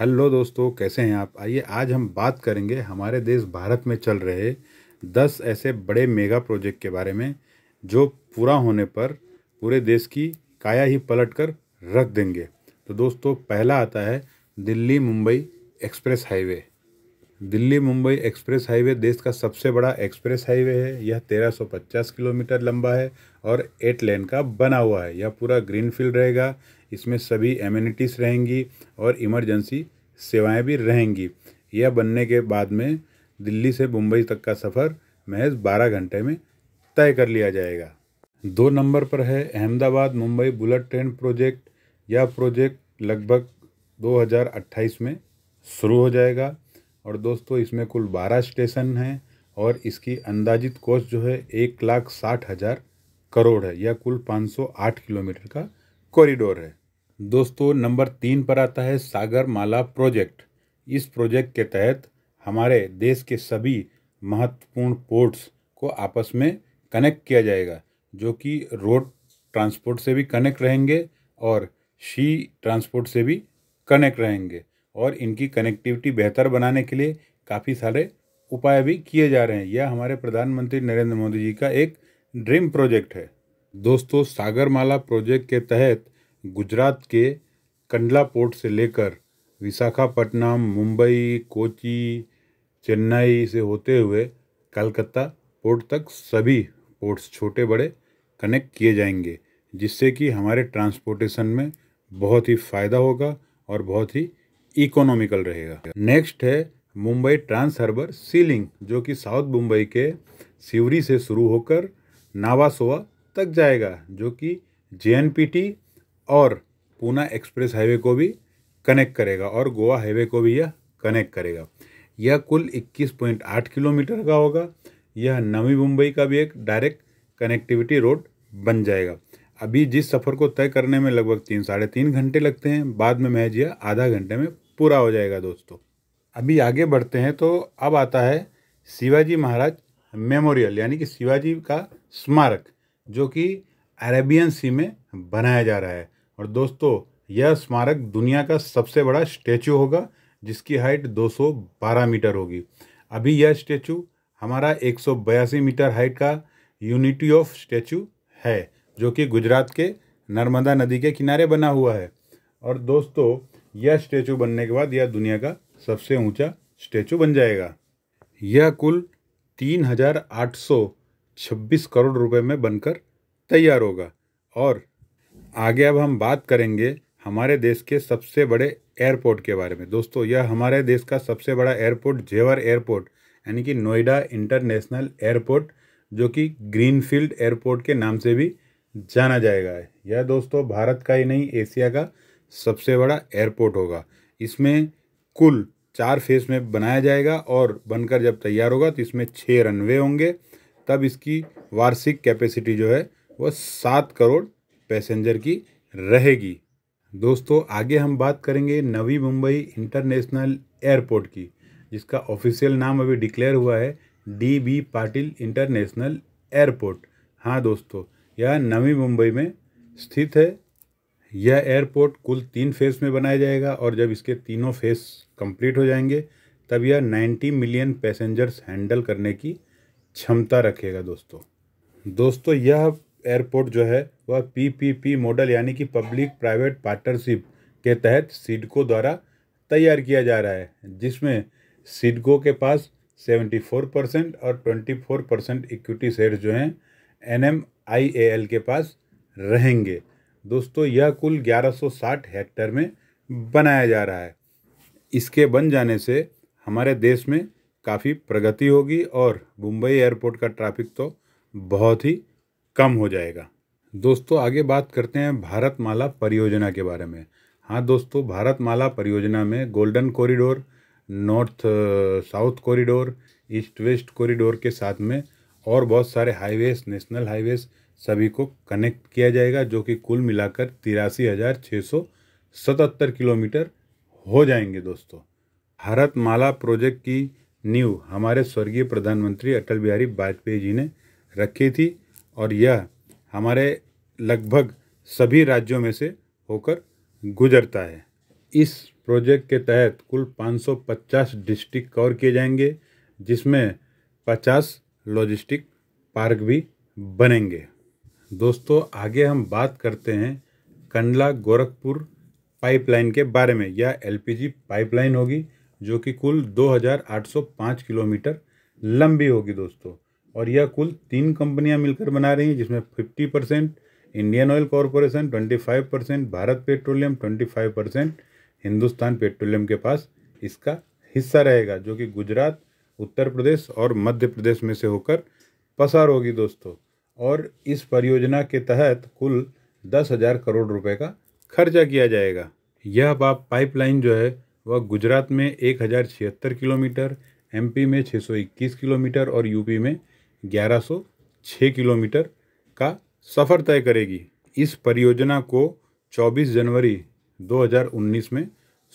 hello दोस्तों कैसे हैं आप आइए आज हम बात करेंगे हमारे देश भारत में चल रहे दस ऐसे बड़े मेगा प्रोजेक्ट के बारे में जो पूरा होने पर पूरे देश की काया ही पलट कर रख देंगे तो दोस्तों पहला आता है Delhi Mumbai express highway Delhi Mumbai express highway देश का सबसे बड़ा एक्सप्रेस हाईवे है यह 1350 किलोमीटर लंबा है और एट लेन का बना हुआ है यह पूरा ग्रीन फील्ड रहेगा इसमें सभी एम्यूनिटीज़ रहेंगी और इमरजेंसी सेवाएं भी रहेंगी यह बनने के बाद में दिल्ली से मुंबई तक का सफ़र महज 12 घंटे में तय कर लिया जाएगा दो नंबर पर है Ahmedabad Mumbai bullet train project यह प्रोजेक्ट लगभग 2028 में शुरू हो जाएगा और दोस्तों इसमें कुल 12 स्टेशन हैं और इसकी अंदाजित कॉस्ट जो है एक लाख साठ हज़ार करोड़ है यह कुल 508 किलोमीटर का कॉरिडोर है दोस्तों नंबर तीन पर आता है सागर माला प्रोजेक्ट इस प्रोजेक्ट के तहत हमारे देश के सभी महत्वपूर्ण पोर्ट्स को आपस में कनेक्ट किया जाएगा जो कि रोड ट्रांसपोर्ट से भी कनेक्ट रहेंगे और शी ट्रांसपोर्ट से भी कनेक्ट रहेंगे और इनकी कनेक्टिविटी बेहतर बनाने के लिए काफ़ी सारे उपाय भी किए जा रहे हैं यह हमारे प्रधानमंत्री नरेंद्र मोदी जी का एक ड्रीम प्रोजेक्ट है दोस्तों सागरमाला प्रोजेक्ट के तहत गुजरात के कंडला पोर्ट से लेकर विशाखापट्टनम मुंबई कोची चेन्नई से होते हुए कलकत्ता पोर्ट तक सभी पोर्ट्स छोटे बड़े कनेक्ट किए जाएंगे जिससे कि हमारे ट्रांसपोर्टेशन में बहुत ही फ़ायदा होगा और बहुत ही इकोनॉमिकल रहेगा नेक्स्ट है मुंबई ट्रांस हार्बर सीलिंग जो कि साउथ मुंबई के सिवरी से शुरू होकर नावासोवा तक जाएगा जो कि जे और पूना एक्सप्रेस हाईवे को भी कनेक्ट करेगा और गोवा हाईवे को भी यह कनेक्ट करेगा यह कुल 21.8 किलोमीटर का होगा यह नवी मुंबई का भी एक डायरेक्ट कनेक्टिविटी रोड बन जाएगा अभी जिस सफ़र को तय करने में लगभग तीन साढ़े तीन घंटे लगते हैं बाद में महज यह आधा घंटे में पूरा हो जाएगा दोस्तों अभी आगे बढ़ते हैं तो अब आता है शिवाजी महाराज मेमोरियल यानी कि शिवाजी का स्मारक जो कि अरेबियन सी में बनाया जा रहा है और दोस्तों यह स्मारक दुनिया का सबसे बड़ा स्टैचू होगा जिसकी हाइट 212 मीटर होगी अभी यह स्टैचू हमारा एक मीटर हाइट का यूनिटी ऑफ स्टैचू है जो कि गुजरात के नर्मदा नदी के किनारे बना हुआ है और दोस्तों यह स्टैचू बनने के बाद यह दुनिया का सबसे ऊंचा स्टैचू बन जाएगा यह कुल तीन हजार आठ सौ छब्बीस करोड़ रुपए में बनकर तैयार होगा और आगे अब हम बात करेंगे हमारे देश के सबसे बड़े एयरपोर्ट के बारे में दोस्तों यह हमारे देश का सबसे बड़ा एयरपोर्ट जेवर एयरपोर्ट यानी कि नोएडा इंटरनेशनल एयरपोर्ट जो कि ग्रीनफील्ड एयरपोर्ट के नाम से भी जाना जाएगा यह दोस्तों भारत का ही नहीं एशिया का सबसे बड़ा एयरपोर्ट होगा इसमें कुल चार फेस में बनाया जाएगा और बनकर जब तैयार होगा तो इसमें छः रनवे होंगे तब इसकी वार्षिक कैपेसिटी जो है वह सात करोड़ पैसेंजर की रहेगी दोस्तों आगे हम बात करेंगे नवी मुंबई इंटरनेशनल एयरपोर्ट की जिसका ऑफिशियल नाम अभी डिक्लेयर हुआ है D B Patil international airport हाँ दोस्तों यह नवी मुंबई में स्थित है यह एयरपोर्ट कुल तीन फेज़ में बनाया जाएगा और जब इसके तीनों फेज़ कंप्लीट हो जाएंगे तब यह 90 मिलियन पैसेंजर्स हैंडल करने की क्षमता रखेगा दोस्तों दोस्तों यह एयरपोर्ट जो है वह पीपीपी मॉडल यानी कि पब्लिक प्राइवेट पार्टनरशिप के तहत सिडको द्वारा तैयार किया जा रहा है जिसमें सिडको के पास 74 परसेंट और 24 परसेंट इक्विटी शेयर जो हैं एन के पास रहेंगे दोस्तों यह कुल 1160 हेक्टेयर में बनाया जा रहा है इसके बन जाने से हमारे देश में काफ़ी प्रगति होगी और मुंबई एयरपोर्ट का ट्रैफिक तो बहुत ही कम हो जाएगा दोस्तों आगे बात करते हैं भारत माला परियोजना के बारे में हाँ दोस्तों भारत माला परियोजना में golden corridor north south corridor east west corridor के साथ में और बहुत सारे हाईवेज नेशनल हाईवेज सभी को कनेक्ट किया जाएगा जो कि कुल मिलाकर तिरासी हज़ार छः सौ सतहत्तर किलोमीटर हो जाएंगे दोस्तों भारत माला प्रोजेक्ट की नींव हमारे स्वर्गीय प्रधानमंत्री अटल बिहारी वाजपेयी जी ने रखी थी और यह हमारे लगभग सभी राज्यों में से होकर गुजरता है इस प्रोजेक्ट के तहत कुल 550 डिस्ट्रिक्ट कवर किए जाएंगे जिसमें 50 लॉजिस्टिक पार्क भी बनेंगे दोस्तों आगे हम बात करते हैं कंडला गोरखपुर पाइपलाइन के बारे में यह एलपीजी पाइपलाइन होगी जो कि कुल 2,805 किलोमीटर लंबी होगी दोस्तों और यह कुल तीन कंपनियां मिलकर बना रही हैं जिसमें 50 percent Indian Oil Corporation 25 percent Bharat Petroleum 25 percent Hindustan Petroleum के पास इसका हिस्सा रहेगा जो कि गुजरात उत्तर प्रदेश और मध्य प्रदेश में से होकर पसार होगी दोस्तों और इस परियोजना के तहत कुल दस हज़ार करोड़ रुपए का खर्चा किया जाएगा यह बाप पाइपलाइन जो है वह गुजरात में एक हज़ार छिहत्तर किलोमीटर एमपी में छः सौ इक्कीस किलोमीटर और यूपी में ग्यारह सौ छः किलोमीटर का सफ़र तय करेगी इस परियोजना को 24 जनवरी 2019 में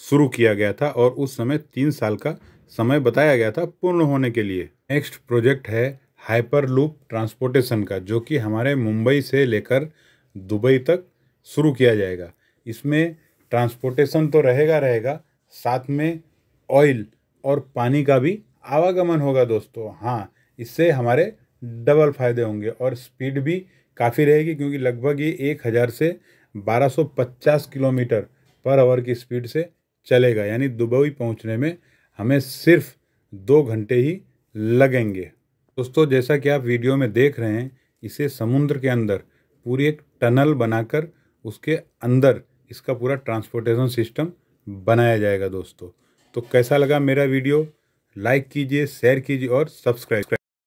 शुरू किया गया था और उस समय तीन साल का समय बताया गया था पूर्ण होने के लिए नेक्स्ट प्रोजेक्ट है हाइपर लूप ट्रांसपोर्टेशन का जो कि हमारे मुंबई से लेकर दुबई तक शुरू किया जाएगा इसमें ट्रांसपोर्टेशन तो रहेगा रहेगा साथ में ऑयल और पानी का भी आवागमन होगा दोस्तों हाँ इससे हमारे डबल फायदे होंगे और स्पीड भी काफ़ी रहेगी क्योंकि लगभग ये एक हज़ार से 1250 किलोमीटर पर आवर की स्पीड से चलेगा यानी दुबई पहुंचने में हमें सिर्फ दो घंटे ही लगेंगे दोस्तों जैसा कि आप वीडियो में देख रहे हैं इसे समुद्र के अंदर पूरी एक टनल बनाकर उसके अंदर इसका पूरा ट्रांसपोर्टेशन सिस्टम बनाया जाएगा दोस्तों तो कैसा लगा मेरा वीडियो लाइक कीजिए शेयर कीजिए और सब्सक्राइब